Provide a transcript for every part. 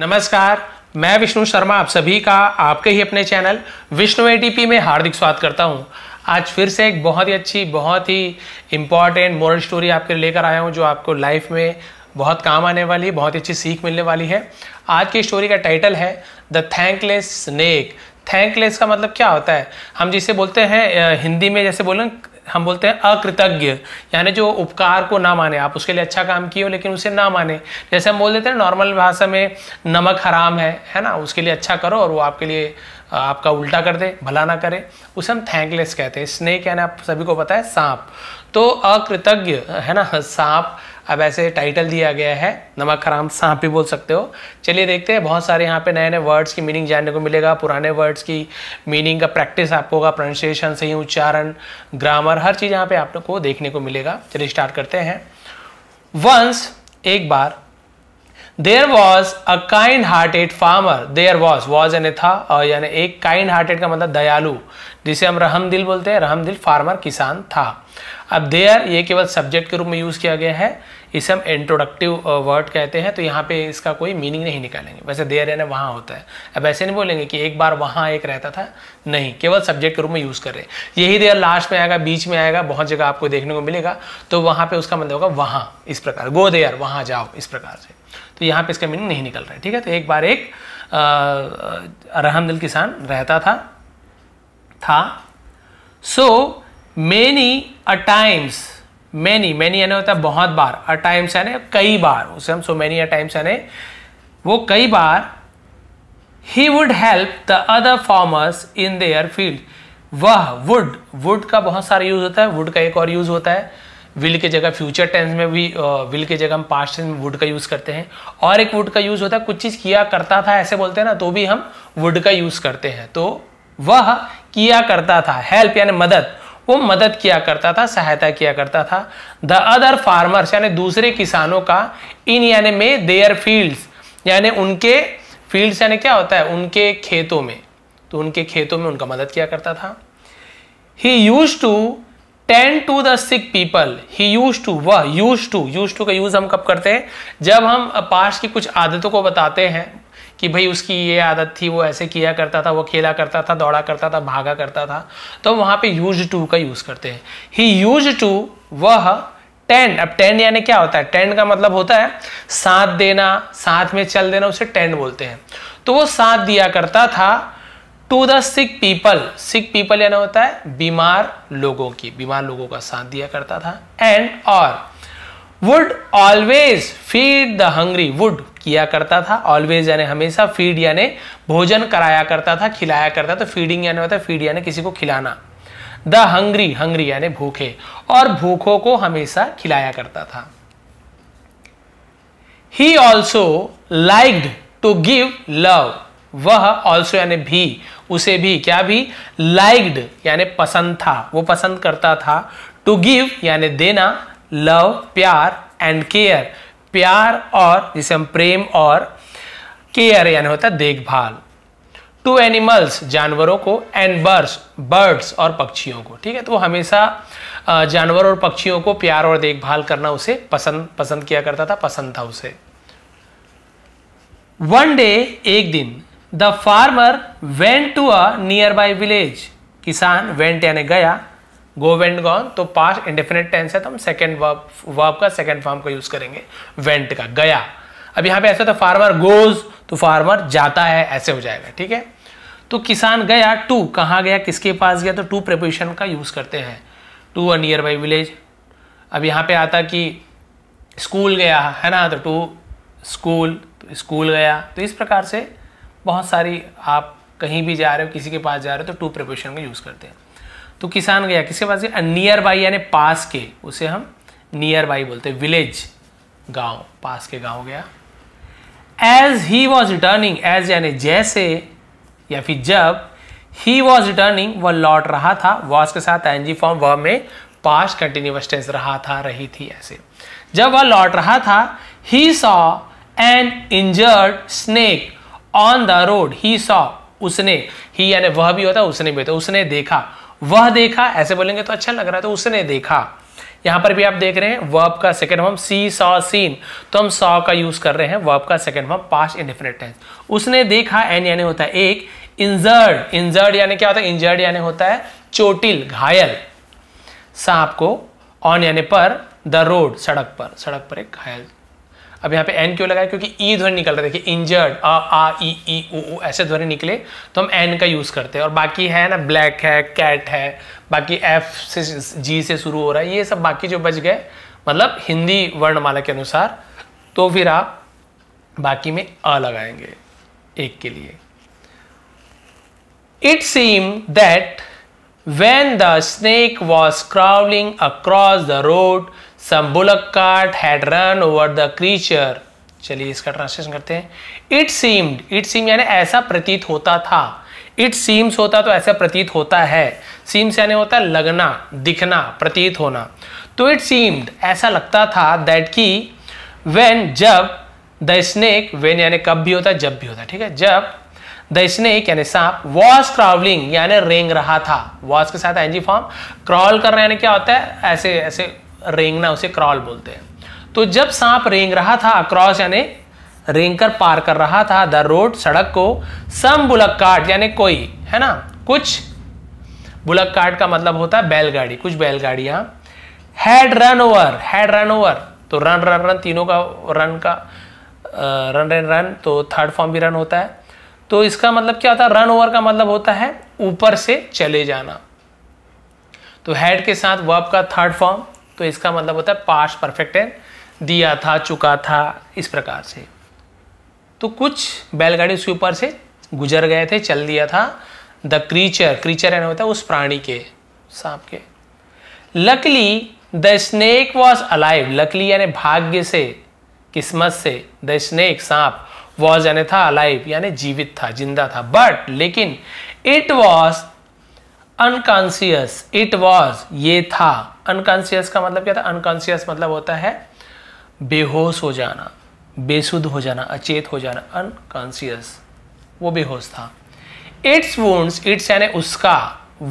नमस्कार मैं विष्णु शर्मा आप सभी का आपके ही अपने चैनल विष्णु एटीपी में हार्दिक स्वागत करता हूं आज फिर से एक बहुत ही अच्छी बहुत ही इम्पॉर्टेंट मोरल स्टोरी आपके लेकर आया हूं जो आपको लाइफ में बहुत काम आने वाली है बहुत अच्छी सीख मिलने वाली है आज की स्टोरी का टाइटल है द थैंकलेस स्नेक थैंकलेस का मतलब क्या होता है हम जिसे बोलते हैं हिंदी में जैसे बोलें हम बोलते हैं अकृतज्ञ यानी जो उपकार को ना माने आप उसके लिए अच्छा काम किए हो लेकिन उसे ना माने जैसे हम बोल देते हैं नॉर्मल भाषा में नमक हराम है है ना उसके लिए अच्छा करो और वो आपके लिए आपका उल्टा कर दे भला ना करे उसे हम थैंकलेस कहते हैं स्नेक यानी आप सभी को पता है सांप तो अकृतज्ञ है ना सांप अब ऐसे टाइटल दिया गया है नमक हराम सांप भी बोल सकते हो चलिए देखते हैं बहुत सारे यहाँ पे नए नए वर्ड्स की मीनिंग जानने को मिलेगा पुराने वर्ड्स की मीनिंग का प्रैक्टिस आपको होगा प्रोनाउंसिएशन सही उच्चारण ग्रामर हर चीज़ यहाँ पे आप लोग को देखने को मिलेगा चलिए स्टार्ट करते हैं वंस एक बार there was a kind hearted farmer there was was यानी था यानी एक काइंड हार्टेड का मतलब दयालु जिसे हम रहम दिल बोलते हैं रहम दिल फार्मर किसान था अब देयर ये केवल सब्जेक्ट के रूप में यूज किया गया है इसे हम इंट्रोडक्टिव वर्ड uh, कहते हैं तो यहाँ पे इसका कोई मीनिंग नहीं निकालेंगे वैसे देयर एन वहाँ होता है अब ऐसे नहीं बोलेंगे कि एक बार वहाँ एक रहता था नहीं केवल सब्जेक्ट के रूप में यूज़ कर रहे हैं यही देयर लास्ट में आएगा बीच में आएगा बहुत जगह आपको देखने को मिलेगा तो वहाँ पर उसका मतलब होगा वहाँ इस प्रकार गो देयर वहाँ जाओ इस प्रकार से तो यहाँ पर इसका मीनिंग नहीं निकल रहा है ठीक है तो एक बार एक uh, uh, रहमदिल किसान रहता था था so many a times many many यानी होता है बहुत बार अ टाइम्स यानी कई बार उसे हम सो मैनी अ टाइम्स यानी वो कई बार he would help the other farmers in their field वह वुड वुड का बहुत सारा यूज होता है वुड का एक और यूज होता है विल के जगह फ्यूचर टेंस में भी विल के जगह हम पास्ट टेंस में वुड का यूज करते हैं और एक वुड का यूज होता है कुछ चीज किया करता था ऐसे बोलते हैं ना तो भी हम वुड का यूज करते हैं तो वह किया करता था हेल्प यानी मदद वो मदद किया करता था सहायता किया करता था द अदर फार्मर्स यानी दूसरे किसानों का इन यानी में देयर फील्ड्स यानी उनके फील्ड्स यानी क्या होता है उनके खेतों में तो उनके खेतों में उनका मदद किया करता था he used to tend to the sick people he used to वह यूज टू यूज टू का यूज हम कब करते हैं जब हम पास की कुछ आदतों को बताते हैं कि भाई उसकी ये आदत थी वो ऐसे किया करता था वो खेला करता था दौड़ा करता था भागा करता था तो वहाँ पे यूज टू का यूज़ करते हैं ही यूज टू वह टेंड अब टेंड यानी क्या होता है टेंड का मतलब होता है साथ देना साथ में चल देना उसे टेंड बोलते हैं तो वो साथ दिया करता था to the sick people sick people यानी होता है बीमार लोगों की बीमार लोगों का साथ दिया करता था एंड और would always feed the hungry would किया करता था ऑलवेज यानी हमेशा फीड यानी भोजन कराया करता था खिलाया करता तो फीडिंग यानी होता है फीड यानी किसी को खिलाना द हंग्री हंग्री यानी भूखे और भूखों को हमेशा खिलाया करता था he also liked to give love वह ऑल्सो यानी भी उसे भी क्या भी लाइक्ड यानी पसंद था वो पसंद करता था टू गिव यानी देना लव प्यार एंड केयर प्यार और जिसे हम प्रेम और केयर यानी होता है देखभाल टू एनिमल्स जानवरों को एंड बर्ड्स बर्ड्स और पक्षियों को ठीक है तो वो हमेशा जानवर और पक्षियों को प्यार और देखभाल करना उसे पसंद पसंद किया करता था पसंद था उसे वन डे एक दिन the farmer went to a nearby village किसान वेंट यानी गया गो वेंट गॉन तो पास्ट इंडेफिनेट टेंस है तो हम सेकेंड वर्ब वर्ब का सेकेंड फॉर्म का यूज करेंगे वेंट का गया अब यहाँ पे ऐसा था फार्मर गोज तो फार्मर जाता है ऐसे हो जाएगा ठीक है तो किसान गया टू कहाँ गया किसके पास गया तो टू प्रिपोजिशन का यूज करते हैं to a nearby village अब यहाँ पे आता कि स्कूल गया है ना तो टू स्कूल तो स्कूल गया तो इस प्रकार से बहुत सारी आप कहीं भी जा रहे हो किसी के पास जा रहे हो तो टू प्रिपोजिशन का यूज़ करते हैं तो किसान गया किसके पास गया नियर बाई यानी पास के उसे हम नियर बाई बोलते हैं विलेज गांव पास के गांव गया as he was returning as यानी जैसे या फिर जब ही वॉज रिटर्निंग वह लौट रहा था वॉज के साथ एनजी फॉर्म वह में पास कंटिन्यूस टेंस रहा था रही थी ऐसे जब वह लौट रहा था he saw an injured snake on the road he saw उसने ही यानी वह भी होता उसने भी होता उसने देखा वह देखा ऐसे बोलेंगे तो अच्छा लग रहा है तो उसने देखा यहां पर भी आप देख रहे हैं वर्ब का second form see saw seen तो हम सॉ का यूज कर रहे हैं वर्ब का second form past indefinite tense उसने देखा एन यानी होता है एक इंजर्ड इंजर्ड यानी क्या होता है इंजर्ड यानी होता है चोटिल घायल सांप को ऑन यानी पर द रोड सड़क पर सड़क पर एक घायल अब यहाँ पे एन क्यों लगाया क्योंकि ई e ध्वनि निकल रहा है देखिए इंजर्ड अ आ ई ई ओ ओ ऐसे ध्वनि निकले तो हम एन का यूज़ करते हैं और बाकी है ना ब्लैक है कैट है बाकी एफ से जी से शुरू हो रहा है ये सब बाकी जो बच गए मतलब हिंदी वर्णमाला के अनुसार तो फिर आप बाकी में अ लगाएंगे एक के लिए it seemed that when the snake was crawling across the road some bullock cart had run over the creature चलिए इसका ट्रांसलेशन करते हैं इट सीम्ड इट सीम यानी ऐसा प्रतीत होता था इट सीम्स होता तो ऐसा प्रतीत होता है सीम्स यानी होता है लगना दिखना प्रतीत होना तो इट सीम्ड ऐसा लगता था दैट की वेन जब द स्नेक वेन यानी कब भी होता है जब भी होता है ठीक है जब द स्नेक यानी सांप वॉज क्रावलिंग यानी रेंग रहा था वॉज के साथ एनजी फॉर्म क्रॉल कर रहे यानी क्या होता है ऐसे ऐसे रेंगना उसे क्रॉल बोलते हैं तो जब सांप रेंग रहा था अक्रॉस यानी रेंग कर पार कर रहा था द रोड सड़क को सम बुलक कार्ड यानी कोई है ना कुछ बुलक कार्ड का मतलब होता है बैलगाड़ी कुछ बैलगाड़ियां had run over had run over तो रन रन रन तीनों का रन का रन रन रन तो थर्ड फॉर्म भी रन होता है तो इसका मतलब क्या होता है रन ओवर का मतलब होता है ऊपर से चले जाना तो हेड के साथ वर्ब का थर्ड फॉर्म तो इसका मतलब होता है पास परफेक्ट है दिया था चुका था इस प्रकार से तो कुछ बैलगाड़ी उसके ऊपर से गुजर गए थे चल दिया था द क्रीचर क्रीचर ना होता है उस प्राणी के सांप के luckily the snake was alive luckily यानी भाग्य से किस्मत से द स्नेक सांप वॉज यानी था अलाइव यानी जीवित था जिंदा था बट लेकिन it was unconscious it was ये था अनकॉन्सियस का मतलब क्या था अनकॉन्सियस मतलब होता है बेहोश हो जाना बेसुध हो जाना अचेत हो जाना अनकॉन्सियस वो बेहोश था इट्स वोंड्स इट्स यानी उसका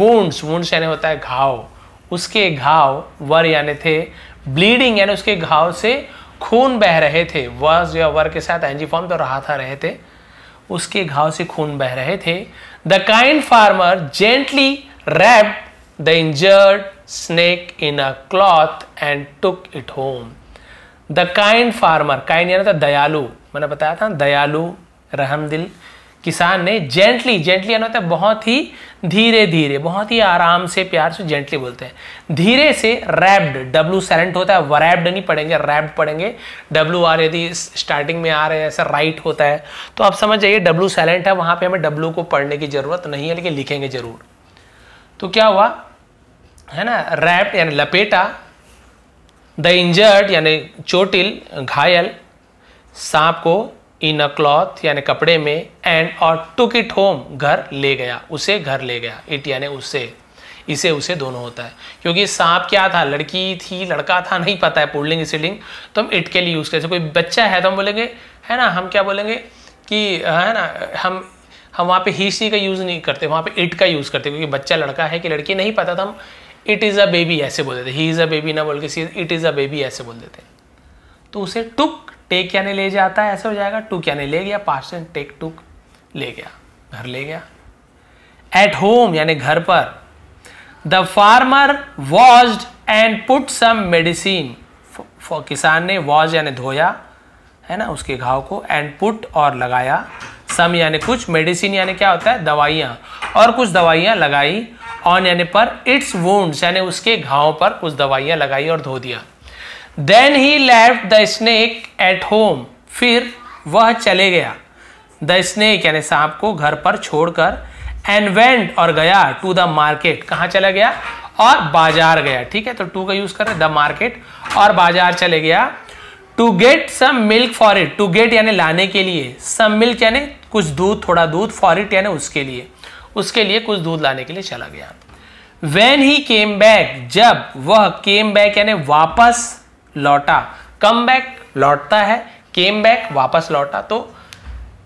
वोंड्स वोंड्स यानी होता है घाव उसके घाव वर यानी थे ब्लीडिंग यानी उसके घाव से खून बह रहे थे वर्स या वर के साथ एनजी फॉर्म तो रहा था रहे थे उसके घाव से खून बह रहे थे the kind farmer gently wrapped the injured snake in a cloth and took it home. The kind farmer kind यानी था तो दयालु मैंने बताया था दयालु रहमदिल किसान ने जेंटली जेंटली यानी होता है बहुत ही धीरे धीरे बहुत ही आराम से प्यार से जेंटली बोलते हैं धीरे से रैप्ड डब्लू सैलेंट होता है रैप्ड नहीं पढ़ेंगे रैप्ड पढ़ेंगे डब्लू आर यदि स्टार्टिंग में आ रहे हैं ऐसा राइट होता है तो आप समझ जाइए डब्ल्यू सैलेंट है वहाँ पर हमें डब्लू को पढ़ने की ज़रूरत नहीं है लेकिन लिखेंगे ज़रूर तो क्या हुआ है ना रैप यानी लपेटा द इंजर्ड यानी चोटिल घायल सांप को इन अ क्लॉथ यानी कपड़े में एंड और टुक इट होम घर ले गया उसे घर ले गया इट यानी उसे इसे उसे दोनों होता है क्योंकि सांप क्या था लड़की थी लड़का था नहीं पता है पुल्डिंग सीलिंग तो हम इट के लिए यूज़ करते कोई बच्चा है तो हम बोलेंगे है ना हम क्या बोलेंगे कि है ना हम हम वहाँ पे ही सी का यूज़ नहीं करते वहाँ पे इट का यूज़ करते क्योंकि बच्चा लड़का है कि लड़की नहीं पता तो हम इट इज़ अ बेबी ऐसे बोल देते ही इज़ अ बेबी ना बोल के see it is a baby ऐसे बोल देते तो उसे टुक टेक यानी ले जाता है ऐसा हो जाएगा टुक यानी ले गया पास टेक टुक ले गया घर ले गया एट होम यानी घर पर the farmer was and put some medicine किसान ने वॉज यानी धोया है ना उसके घाव को एंड पुट और लगाया सम यानी कुछ मेडिसिन यानी क्या होता है दवाइयाँ और कुछ दवाइयाँ लगाई ऑन यानी पर इट्स वोंड्स यानी उसके घाव पर कुछ दवाइयां लगाई और धो दिया then he left the snake at home फिर वह चले गया द स्नेक यानी सांप को घर पर छोड़कर एंड वेंट और गया टू द मार्केट कहाँ चला गया और बाजार गया ठीक है तो टू का यूज रहे द मार्केट और बाजार चले गया to get some milk for it to get यानी लाने के लिए सम मिल्क यानी कुछ दूध थोड़ा दूध फॉर इट यानी उसके लिए उसके लिए कुछ दूध लाने के लिए चला गया वेन ही केम बैक जब वह केम बैक यानी वापस लौटा कम बैक लौटता है केम बैक वापस लौटा तो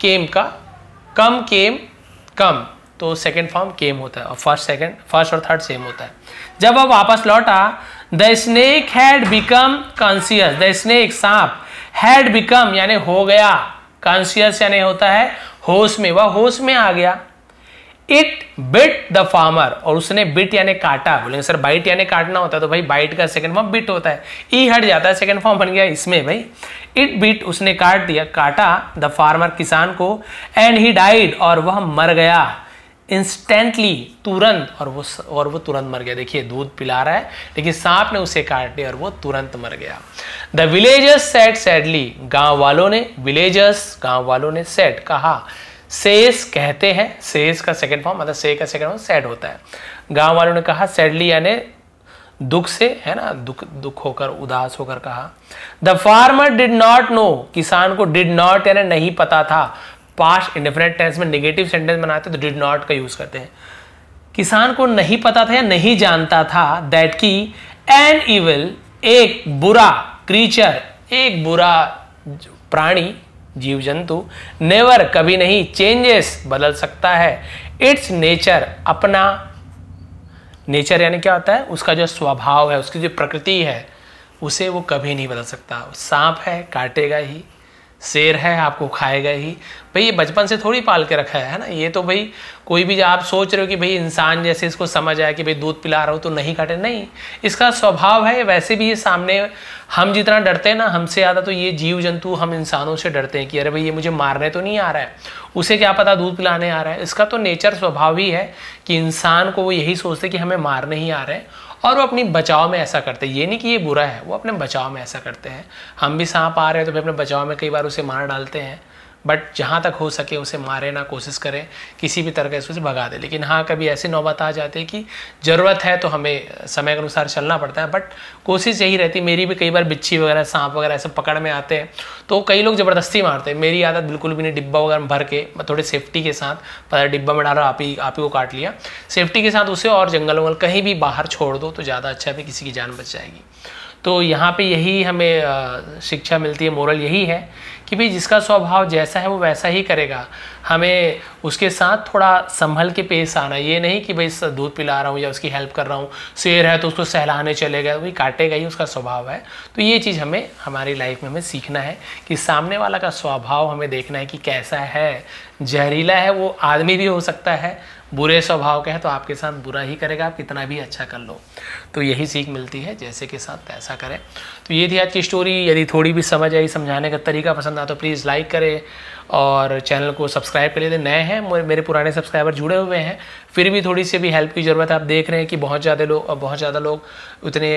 केम का कम केम कम तो सेकेंड फॉर्म केम होता है और फर्स्ट सेकेंड फर्स्ट और थर्ड सेम होता है जब वह वापस लौटा the snake had become conscious the snake सांप हैड बिकम यानी हो गया कॉन्सियस यानी होता है होश में वह होश में आ गया इट बिट द फार्मर और उसने बिट यानी काटा बोलेंगे सर बाइट यानी काटना होता है तो भाई बाइट का सेकंड फॉर्म बिट होता है ई e हट जाता है सेकंड फॉर्म बन गया इसमें भाई इट बिट उसने काट दिया काटा द फार्मर किसान को एंड ही डाइड और वह मर गया इंस्टेंटली तुरंत और वो और वो तुरंत मर गया देखिए दूध पिला रहा है लेकिन सांप ने उसे काट दिया और वो तुरंत मर गया द विलेजर्स सेट सैडली गांव वालों ने विलेजर्स गांव वालों ने सेट कहा सेस कहते हैं सेस का सेकेंड फॉर्म मतलब से का सेकेंड फॉर्म सैड होता है गांव वालों ने कहा सैडली यानी दुख से है ना दुख दुख होकर उदास होकर कहा the farmer did not know किसान को डिड नॉट यानी नहीं पता था पास्ट इंडिफिनेट टेंस में निगेटिव सेंटेंस बनाते तो डिड नॉट का यूज करते हैं किसान को नहीं पता था या नहीं जानता था दैट की एन इविल एक बुरा क्रीचर एक बुरा प्राणी जीव जंतु नेवर कभी नहीं चेंजेस बदल सकता है इट्स नेचर अपना नेचर यानी क्या होता है उसका जो स्वभाव है उसकी जो प्रकृति है उसे वो कभी नहीं बदल सकता सांप है काटेगा ही शेर है आपको खाएगा ही भाई ये बचपन से थोड़ी पाल के रखा है ना ये तो भाई कोई भी आप सोच रहे हो कि भाई इंसान जैसे इसको समझ आए कि भाई दूध पिला रहा हो तो नहीं काटे नहीं इसका स्वभाव है वैसे भी ये सामने हम जितना डरते हैं ना हमसे ज़्यादा तो ये जीव जंतु हम इंसानों से डरते हैं कि अरे भाई ये मुझे मारने तो नहीं आ रहा है उसे क्या पता दूध पिलाने आ रहा है इसका तो नेचर स्वभाव ही है कि इंसान को वो यही सोचते कि हमें मारने ही आ रहे हैं और वो अपनी बचाव में ऐसा करते हैं ये नहीं कि ये बुरा है वो अपने बचाव में ऐसा करते हैं हम भी सांप आ रहे हैं तो भी अपने बचाव में कई बार उसे मार डालते हैं बट जहाँ तक हो सके उसे मारे ना कोशिश करें किसी भी तरह से उसे भगा दे लेकिन हाँ कभी ऐसी नौबत आ जाती है कि ज़रूरत है तो हमें समय के अनुसार चलना पड़ता है बट कोशिश यही रहती मेरी भी कई बार बिच्छी वगैरह सांप वगैरह ऐसे पकड़ में आते हैं तो कई लोग ज़बरदस्ती मारते हैं मेरी आदत बिल्कुल भी नहीं डिब्बा वगैरह भर के थोड़े सेफ्टी के साथ पता डिब्बा में डालो आप ही आप ही को काट लिया सेफ्टी के साथ उसे और जंगल वंगल कहीं भी बाहर छोड़ दो तो ज़्यादा अच्छा भी किसी की जान बच जाएगी तो यहाँ पे यही हमें शिक्षा मिलती है मोरल यही है कि भाई जिसका स्वभाव जैसा है वो वैसा ही करेगा हमें उसके साथ थोड़ा संभल के पेश आना ये नहीं कि भाई दूध पिला रहा हूँ या उसकी हेल्प कर रहा हूँ शेर है तो उसको सहलाने चले गए वही काटेगा ही उसका स्वभाव है तो ये चीज़ हमें हमारी लाइफ में हमें सीखना है कि सामने वाला का स्वभाव हमें देखना है कि कैसा है जहरीला है वो आदमी भी हो सकता है बुरे स्वभाव का है तो आपके साथ बुरा ही करेगा आप कितना भी अच्छा कर लो तो यही सीख मिलती है जैसे के साथ ऐसा करें तो ये थी आज की स्टोरी यदि थोड़ी भी समझ आई समझाने का तरीका पसंद आया तो प्लीज़ लाइक करें और चैनल को सब्सक्राइब कर लेते नए हैं मेरे पुराने सब्सक्राइबर जुड़े हुए हैं फिर भी थोड़ी सी भी हेल्प की ज़रूरत है आप देख रहे हैं कि बहुत ज़्यादा लोग बहुत ज़्यादा लोग उतने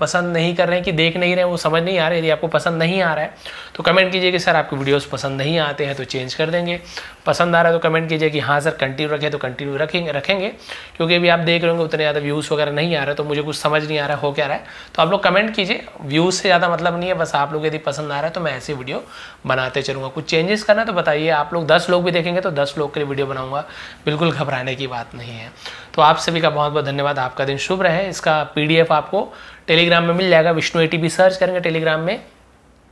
पसंद नहीं कर रहे हैं कि देख नहीं रहे वो समझ नहीं आ रहे यदि आपको पसंद नहीं आ रहा है तो कमेंट कीजिए कि सर आपकी वीडियोज़ पसंद नहीं आते हैं तो चेंज कर देंगे पसंद आ रहा है तो कमेंट कीजिए कि हाँ सर कंटिन्यू रखें तो कंटिन्यू रखेंगे रखेंगे क्योंकि अभी आप देख रहे होंगे उतने ज़्यादा व्यूज़ वगैरह नहीं आ रहे तो मुझे कुछ समझ नहीं आ रहा हो क्या रहा है तो आप लोग कमेंट कीजिए व्यूज़ से ज़्यादा मतलब नहीं है बस आप लोग यदि पसंद आ रहा है तो मैं ऐसी वीडियो बनाते चलूँगा कुछ चेंजेस करना है तो बताइए आप लोग दस लोग भी देखेंगे तो दस लोग के लिए वीडियो बनाऊँगा बिल्कुल घबराने की बात नहीं है तो आप सभी का बहुत बहुत धन्यवाद आपका दिन शुभ रहे इसका पी आपको टेलीग्राम में मिल जाएगा विष्णु ए टी सर्च करेंगे टेलीग्राम में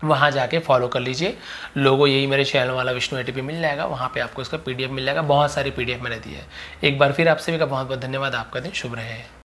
वहाँ जाके फॉलो कर लीजिए लोगों यही मेरे चैनल वाला विष्णु ए मिल जाएगा वहाँ पे आपको इसका पीडीएफ मिल जाएगा बहुत सारी पीडीएफ मैंने दी है एक बार फिर आप सभी का बहुत बहुत धन्यवाद आपका दिन शुभ रहे